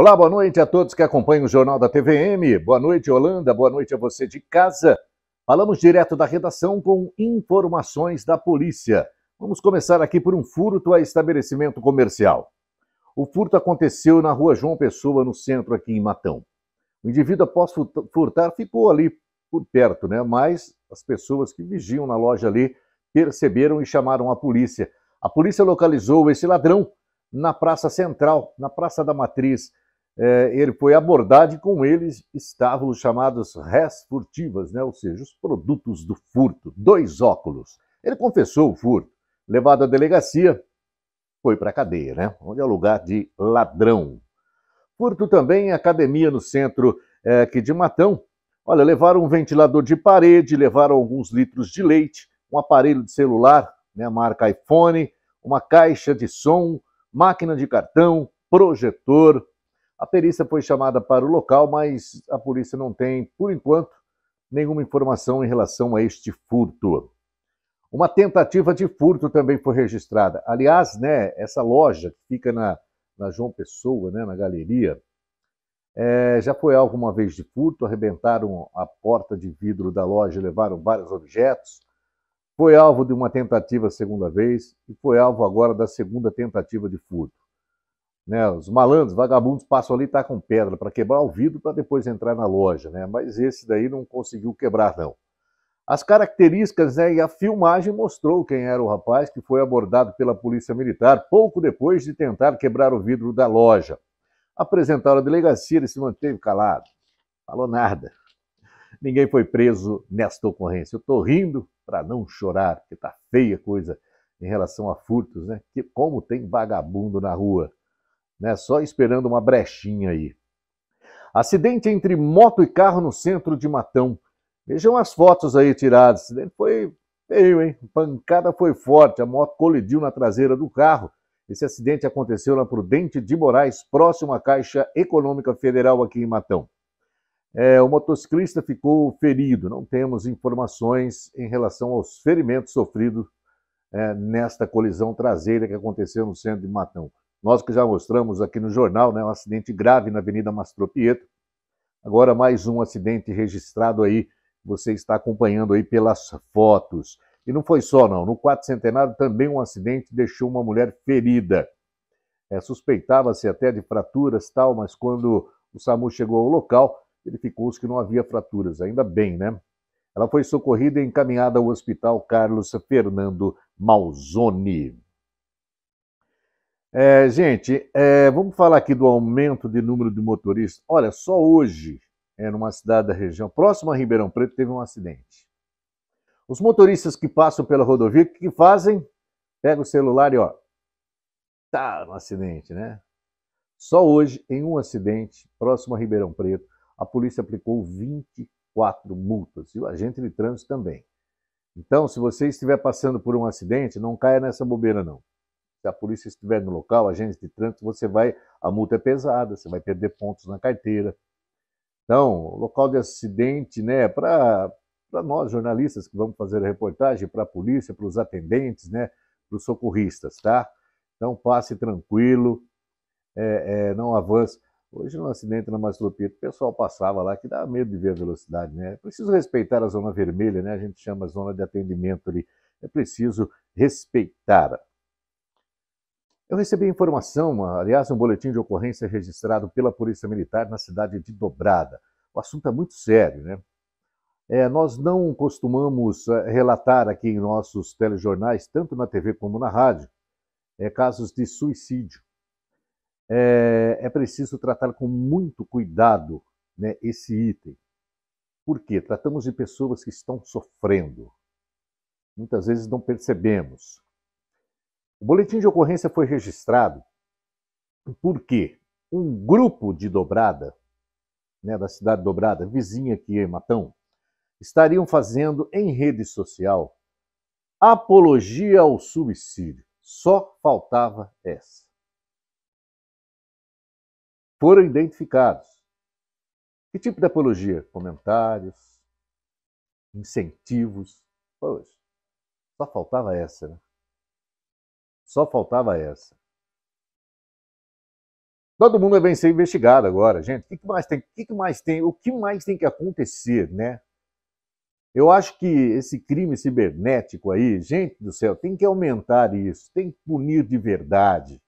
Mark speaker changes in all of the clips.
Speaker 1: Olá, boa noite a todos que acompanham o Jornal da TVM. Boa noite, Holanda. Boa noite a você de casa. Falamos direto da redação com informações da polícia. Vamos começar aqui por um furto a estabelecimento comercial. O furto aconteceu na rua João Pessoa, no centro, aqui em Matão. O indivíduo, após furtar, ficou ali por perto, né? Mas as pessoas que vigiam na loja ali perceberam e chamaram a polícia. A polícia localizou esse ladrão na Praça Central, na Praça da Matriz, é, ele foi abordado e com eles estavam os chamados res furtivas, né? ou seja, os produtos do furto, dois óculos. Ele confessou o furto, levado à delegacia, foi para a cadeia, né? onde é o lugar de ladrão. Furto também em academia no centro é, aqui de Matão. Olha, levaram um ventilador de parede, levaram alguns litros de leite, um aparelho de celular, né, marca iPhone, uma caixa de som, máquina de cartão, projetor, a perícia foi chamada para o local, mas a polícia não tem, por enquanto, nenhuma informação em relação a este furto. Uma tentativa de furto também foi registrada. Aliás, né, essa loja que fica na, na João Pessoa, né, na galeria, é, já foi alvo uma vez de furto, arrebentaram a porta de vidro da loja, levaram vários objetos. Foi alvo de uma tentativa segunda vez e foi alvo agora da segunda tentativa de furto. Né? Os malandros, vagabundos passam ali e com pedra para quebrar o vidro para depois entrar na loja, né? Mas esse daí não conseguiu quebrar, não. As características né, e a filmagem mostrou quem era o rapaz que foi abordado pela polícia militar pouco depois de tentar quebrar o vidro da loja. Apresentaram a delegacia, ele se manteve calado, falou nada. Ninguém foi preso nesta ocorrência. Eu estou rindo para não chorar, porque tá feia coisa em relação a furtos, né? Que como tem vagabundo na rua né? Só esperando uma brechinha aí. Acidente entre moto e carro no centro de Matão. Vejam as fotos aí tiradas. acidente foi feio, hein? pancada foi forte. A moto colidiu na traseira do carro. Esse acidente aconteceu na Prudente de Moraes, próximo à Caixa Econômica Federal aqui em Matão. É, o motociclista ficou ferido. Não temos informações em relação aos ferimentos sofridos é, nesta colisão traseira que aconteceu no centro de Matão. Nós que já mostramos aqui no jornal, né, um acidente grave na Avenida Mastro Pietro. Agora mais um acidente registrado aí, você está acompanhando aí pelas fotos. E não foi só não, no Quatro Centenário também um acidente deixou uma mulher ferida. É, Suspeitava-se até de fraturas tal, mas quando o SAMU chegou ao local, verificou-se que não havia fraturas, ainda bem, né? Ela foi socorrida e encaminhada ao Hospital Carlos Fernando Malzoni. É, gente, é, vamos falar aqui do aumento de número de motoristas. Olha, só hoje, é, numa cidade da região próxima a Ribeirão Preto, teve um acidente. Os motoristas que passam pela rodovia, o que fazem? Pega o celular e ó, tá no um acidente, né? Só hoje, em um acidente próximo a Ribeirão Preto, a polícia aplicou 24 multas e o agente de trânsito também. Então, se você estiver passando por um acidente, não caia nessa bobeira não se a polícia estiver no local, agentes de trânsito, você vai, a multa é pesada, você vai perder pontos na carteira. Então, local de acidente, né, para nós jornalistas que vamos fazer a reportagem, para a polícia, para os atendentes, né, para os socorristas, tá? Então, passe tranquilo, é, é, não avance. Hoje, no acidente na Mastropietro, o pessoal passava lá, que dá medo de ver a velocidade, né? É preciso respeitar a zona vermelha, né? A gente chama zona de atendimento ali. É preciso respeitar. Eu recebi informação, ah, aliás, um boletim de ocorrência registrado pela Polícia Militar na cidade de Dobrada. O assunto é muito sério, né? É, nós não costumamos eh, relatar aqui em nossos telejornais, tanto na TV como na rádio, é, casos de suicídio. É, é, preciso tratar com muito cuidado né, esse item. Por quê? Tratamos de pessoas que estão sofrendo. Muitas vezes não percebemos. O boletim de ocorrência foi registrado porque um grupo de Dobrada, né, da cidade Dobrada, vizinha aqui em Matão, estariam fazendo em rede social apologia ao suicídio. Só faltava essa. Foram identificados. Que tipo de apologia? Comentários, incentivos. Pois, só faltava essa, né? Só faltava essa. Todo mundo vem ser investigado agora, gente. O que mais tem? O que mais tem? O que mais tem que acontecer, né? Eu acho que esse crime cibernético aí, gente do céu, tem que aumentar isso, tem que punir de verdade.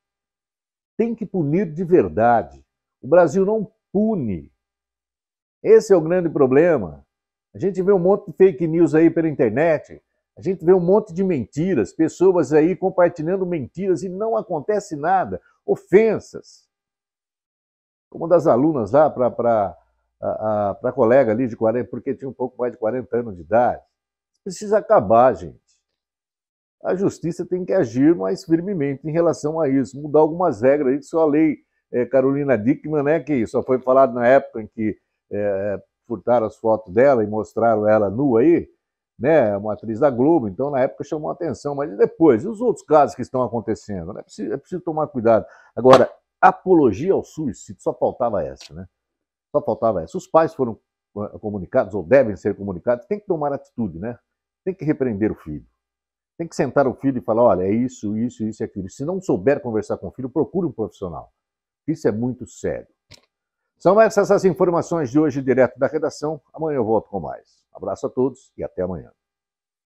Speaker 1: Tem que punir de verdade. O Brasil não pune. Esse é o grande problema. A gente vê um monte de fake news aí pela internet. A gente vê um monte de mentiras, pessoas aí compartilhando mentiras e não acontece nada, ofensas. Como das alunas lá para a, para colega ali de 40, porque tinha um pouco mais de 40 anos de idade. Precisa acabar, gente. A justiça tem que agir mais firmemente em relação a isso, mudar algumas regras. Isso é a lei é, Carolina Dickman, né, que só foi falado na época em que é, furtaram as fotos dela e mostraram ela nua aí né, é uma atriz da Globo, então na época chamou atenção, mas e depois, e os outros casos que estão acontecendo? É preciso, é preciso tomar cuidado. Agora, apologia ao suicídio, só faltava essa, né? Só faltava essa. Os pais foram ah, comunicados, ou devem ser comunicados, tem que tomar atitude, né? Tem que repreender o filho. Tem que sentar o filho e falar: olha, é isso, isso, isso e aquilo. Se não souber conversar com o filho, procure um profissional. Isso é muito sério. São essas as informações de hoje, direto da redação. Amanhã eu volto com mais. Abraço a todos e até amanhã.